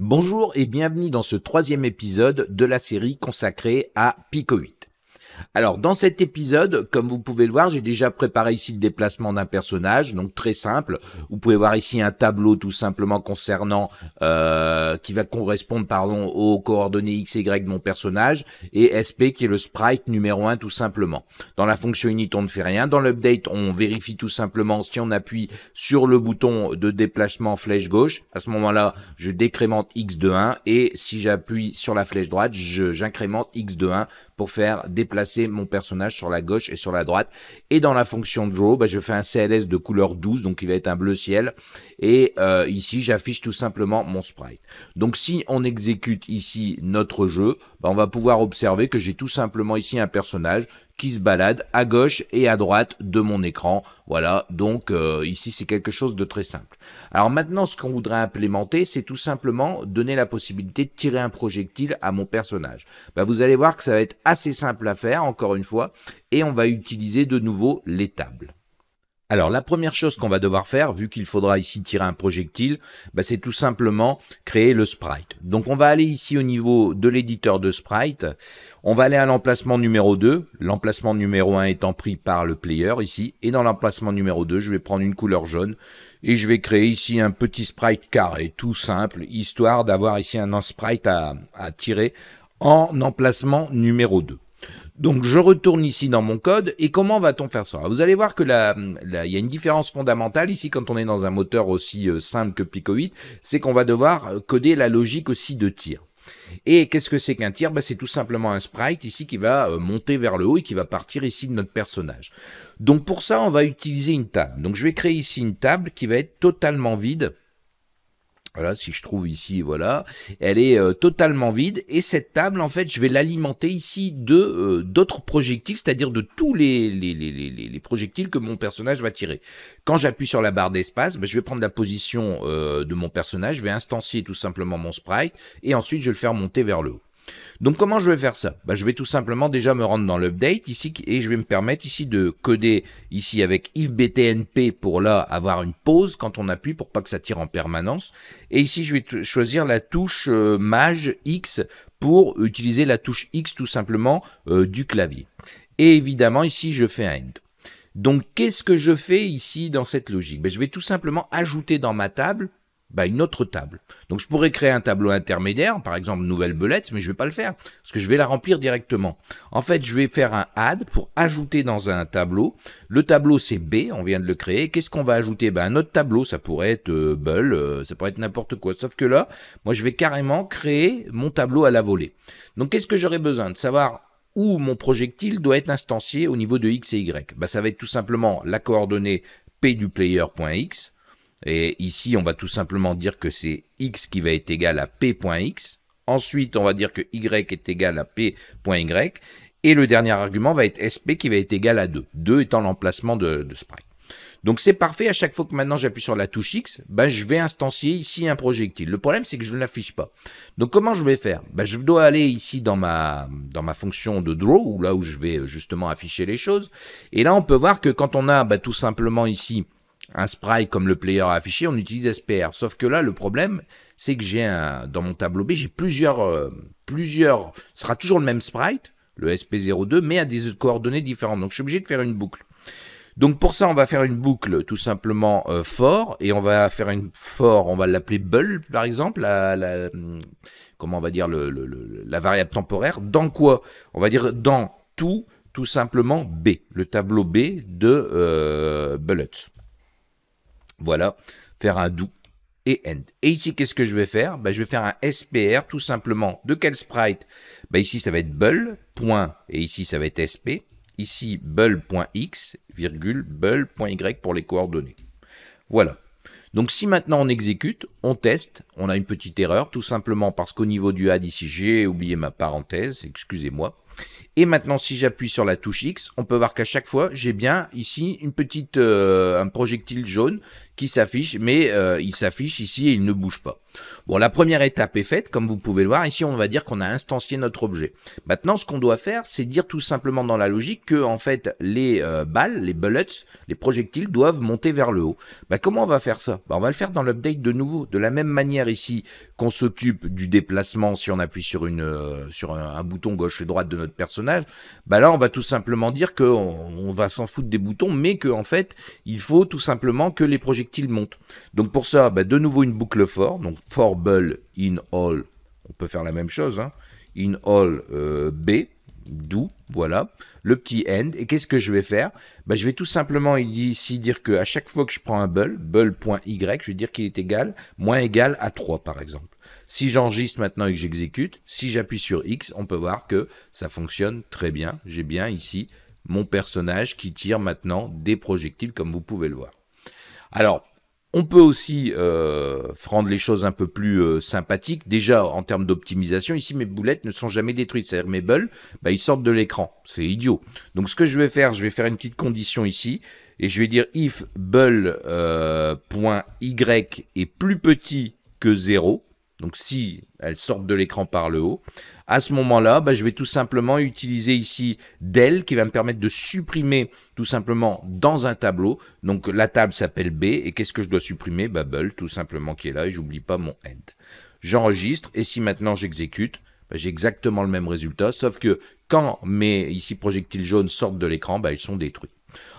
Bonjour et bienvenue dans ce troisième épisode de la série consacrée à Pico 8. Alors, dans cet épisode, comme vous pouvez le voir, j'ai déjà préparé ici le déplacement d'un personnage, donc très simple. Vous pouvez voir ici un tableau tout simplement concernant, euh, qui va correspondre, pardon, aux coordonnées x et y de mon personnage, et SP qui est le sprite numéro 1 tout simplement. Dans la fonction init, on ne fait rien. Dans l'update, on vérifie tout simplement si on appuie sur le bouton de déplacement flèche gauche. À ce moment-là, je décrémente x de 1, et si j'appuie sur la flèche droite, j'incrémente x de 1 pour faire déplacer mon personnage sur la gauche et sur la droite. Et dans la fonction draw, bah, je fais un CLS de couleur 12, donc il va être un bleu ciel. Et euh, ici, j'affiche tout simplement mon sprite. Donc si on exécute ici notre jeu, bah, on va pouvoir observer que j'ai tout simplement ici un personnage qui se balade à gauche et à droite de mon écran. Voilà, donc euh, ici c'est quelque chose de très simple. Alors maintenant ce qu'on voudrait implémenter, c'est tout simplement donner la possibilité de tirer un projectile à mon personnage. Bah, vous allez voir que ça va être assez simple à faire, encore une fois, et on va utiliser de nouveau les tables. Alors la première chose qu'on va devoir faire, vu qu'il faudra ici tirer un projectile, bah, c'est tout simplement créer le sprite. Donc on va aller ici au niveau de l'éditeur de sprite, on va aller à l'emplacement numéro 2, l'emplacement numéro 1 étant pris par le player ici, et dans l'emplacement numéro 2 je vais prendre une couleur jaune, et je vais créer ici un petit sprite carré, tout simple, histoire d'avoir ici un sprite à, à tirer en emplacement numéro 2. Donc je retourne ici dans mon code et comment va-t-on faire ça Vous allez voir que là, il y a une différence fondamentale ici quand on est dans un moteur aussi euh, simple que Pico 8, c'est qu'on va devoir euh, coder la logique aussi de tir. Et qu'est-ce que c'est qu'un tir ben, C'est tout simplement un sprite ici qui va euh, monter vers le haut et qui va partir ici de notre personnage. Donc pour ça, on va utiliser une table. Donc je vais créer ici une table qui va être totalement vide voilà, si je trouve ici, voilà, elle est euh, totalement vide. Et cette table, en fait, je vais l'alimenter ici de euh, d'autres projectiles, c'est-à-dire de tous les, les, les, les, projectiles que mon personnage va tirer. Quand j'appuie sur la barre d'espace, bah, je vais prendre la position euh, de mon personnage, je vais instancier tout simplement mon sprite, et ensuite je vais le faire monter vers le haut. Donc comment je vais faire ça bah, Je vais tout simplement déjà me rendre dans l'update ici et je vais me permettre ici de coder ici avec ifbtnp pour là avoir une pause quand on appuie pour pas que ça tire en permanence. Et ici je vais choisir la touche euh, maj X pour utiliser la touche X tout simplement euh, du clavier. Et évidemment ici je fais un end. Donc qu'est-ce que je fais ici dans cette logique bah, Je vais tout simplement ajouter dans ma table bah, une autre table. Donc je pourrais créer un tableau intermédiaire, par exemple nouvelle belette, mais je ne vais pas le faire, parce que je vais la remplir directement. En fait, je vais faire un add pour ajouter dans un tableau. Le tableau c'est B, on vient de le créer. Qu'est-ce qu'on va ajouter bah, Un autre tableau, ça pourrait être euh, Bull, euh, ça pourrait être n'importe quoi. Sauf que là, moi je vais carrément créer mon tableau à la volée. Donc qu'est-ce que j'aurais besoin De savoir où mon projectile doit être instancié au niveau de X et Y. Bah, ça va être tout simplement la coordonnée P du player.x et ici, on va tout simplement dire que c'est x qui va être égal à p.x. Ensuite, on va dire que y est égal à p.y. Et le dernier argument va être sp qui va être égal à 2. 2 étant l'emplacement de, de sprite. Donc c'est parfait, à chaque fois que maintenant j'appuie sur la touche X, ben je vais instancier ici un projectile. Le problème c'est que je ne l'affiche pas. Donc comment je vais faire ben, Je dois aller ici dans ma, dans ma fonction de draw, là où je vais euh, justement afficher les choses. Et là on peut voir que quand on a ben, tout simplement ici un sprite comme le player a affiché, on utilise SPR. Sauf que là, le problème, c'est que j'ai dans mon tableau B, j'ai plusieurs, euh, plusieurs, ce sera toujours le même sprite, le SP02, mais à des coordonnées différentes. Donc, je suis obligé de faire une boucle. Donc pour ça, on va faire une boucle tout simplement for. Euh, fort, et on va faire une for, on va l'appeler bull par exemple, la, euh, comment on va dire la variable temporaire. Dans quoi On va dire dans tout, tout simplement B, le tableau B de bullets. Voilà, faire un do et end. Et ici, qu'est-ce que je vais faire bah, Je vais faire un SPR tout simplement. De quel sprite bah, Ici, ça va être bull, et ici, ça va être sp. Ici, bull.x, virgule, bull.y pour les coordonnées. Voilà. Donc si maintenant on exécute, on teste, on a une petite erreur, tout simplement parce qu'au niveau du add ici, j'ai oublié ma parenthèse, excusez-moi. Et maintenant, si j'appuie sur la touche X, on peut voir qu'à chaque fois, j'ai bien ici une petite, euh, un projectile jaune qui s'affiche, mais euh, il s'affiche ici et il ne bouge pas. Bon, la première étape est faite, comme vous pouvez le voir. Ici, on va dire qu'on a instancié notre objet. Maintenant, ce qu'on doit faire, c'est dire tout simplement dans la logique que, en fait, les euh, balles, les bullets, les projectiles doivent monter vers le haut. Bah, comment on va faire ça bah, On va le faire dans l'update de nouveau. De la même manière ici qu'on s'occupe du déplacement si on appuie sur, une, euh, sur un, bouton gauche et droite de notre personnage, bah là, on va tout simplement dire qu'on on va s'en foutre des boutons, mais qu'en en fait, il faut tout simplement que les projectiles montent. Donc pour ça, bah, de nouveau une boucle fort, donc for bull in all, on peut faire la même chose, hein. in all euh, B, d'où, voilà, le petit end. Et qu'est-ce que je vais faire bah, Je vais tout simplement ici dire que à chaque fois que je prends un bull, bull.y, je vais dire qu'il est égal, moins égal à 3 par exemple. Si j'enregistre maintenant et que j'exécute, si j'appuie sur X, on peut voir que ça fonctionne très bien. J'ai bien ici mon personnage qui tire maintenant des projectiles comme vous pouvez le voir. Alors, on peut aussi euh, rendre les choses un peu plus euh, sympathiques. Déjà, en termes d'optimisation, ici, mes boulettes ne sont jamais détruites. C'est-à-dire mes bulles, bah, ils sortent de l'écran. C'est idiot. Donc, ce que je vais faire, je vais faire une petite condition ici. Et je vais dire if bull.y euh, est plus petit que 0. Donc si elles sortent de l'écran par le haut, à ce moment-là, bah, je vais tout simplement utiliser ici del qui va me permettre de supprimer tout simplement dans un tableau. Donc la table s'appelle B et qu'est-ce que je dois supprimer bah, Bubble tout simplement qui est là et j'oublie pas mon End. J'enregistre et si maintenant j'exécute, bah, j'ai exactement le même résultat sauf que quand mes ici projectiles jaunes sortent de l'écran, ils sont détruits.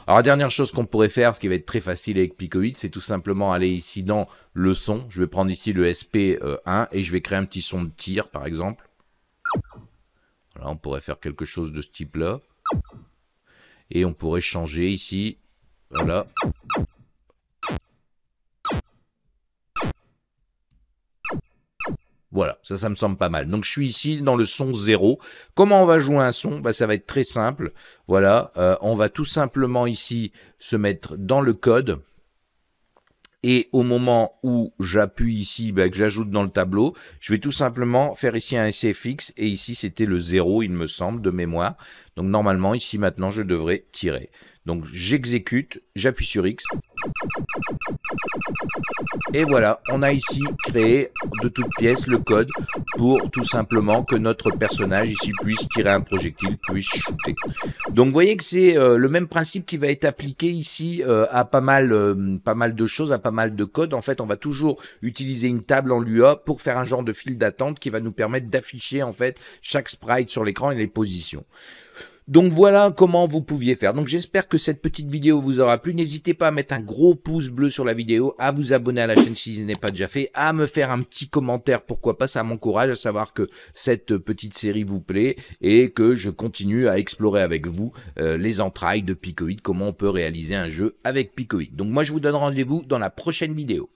Alors, la dernière chose qu'on pourrait faire, ce qui va être très facile avec Picoid, c'est tout simplement aller ici dans le son. Je vais prendre ici le SP1 euh, et je vais créer un petit son de tir, par exemple. Voilà, on pourrait faire quelque chose de ce type-là. Et on pourrait changer ici. Voilà. Voilà, ça, ça me semble pas mal. Donc, je suis ici dans le son 0. Comment on va jouer un son bah, Ça va être très simple. Voilà, euh, on va tout simplement ici se mettre dans le code. Et au moment où j'appuie ici, bah, que j'ajoute dans le tableau, je vais tout simplement faire ici un SFX. Et ici, c'était le 0, il me semble, de mémoire. Donc normalement, ici, maintenant, je devrais tirer. Donc j'exécute, j'appuie sur X. Et voilà, on a ici créé de toutes pièces le code pour tout simplement que notre personnage ici puisse tirer un projectile, puisse shooter. Donc vous voyez que c'est euh, le même principe qui va être appliqué ici euh, à pas mal, euh, pas mal de choses, à pas mal de codes. En fait, on va toujours utiliser une table en Lua pour faire un genre de fil d'attente qui va nous permettre d'afficher en fait chaque sprite sur l'écran et les positions. Donc voilà comment vous pouviez faire. Donc j'espère que cette petite vidéo vous aura plu. N'hésitez pas à mettre un gros pouce bleu sur la vidéo, à vous abonner à la chaîne si ce n'est pas déjà fait, à me faire un petit commentaire, pourquoi pas, ça m'encourage à savoir que cette petite série vous plaît et que je continue à explorer avec vous euh, les entrailles de Picoid, comment on peut réaliser un jeu avec Picoid. Donc moi je vous donne rendez-vous dans la prochaine vidéo.